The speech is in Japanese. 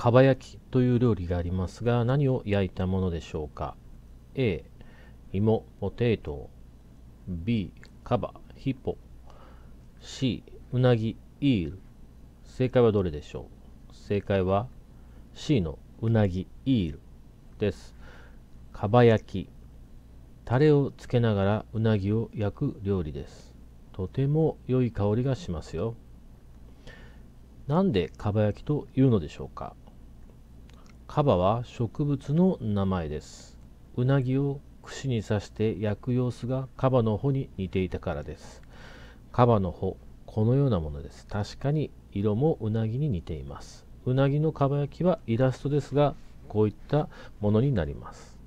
かば焼きという料理がありますが何を焼いたものでしょうか A 芋ポテト B カバヒポ C うなぎイール正解はどれでしょう正解は C のうなぎイールですかば焼きタレをつけながらうなぎを焼く料理ですとても良い香りがしますよなんでかば焼きというのでしょうかカバは植物の名前です。うなぎを串に刺して焼く様子がカバの穂に似ていたからです。カバの穂、このようなものです。確かに色もうなぎに似ています。うなぎのかば焼きはイラストですが、こういったものになります。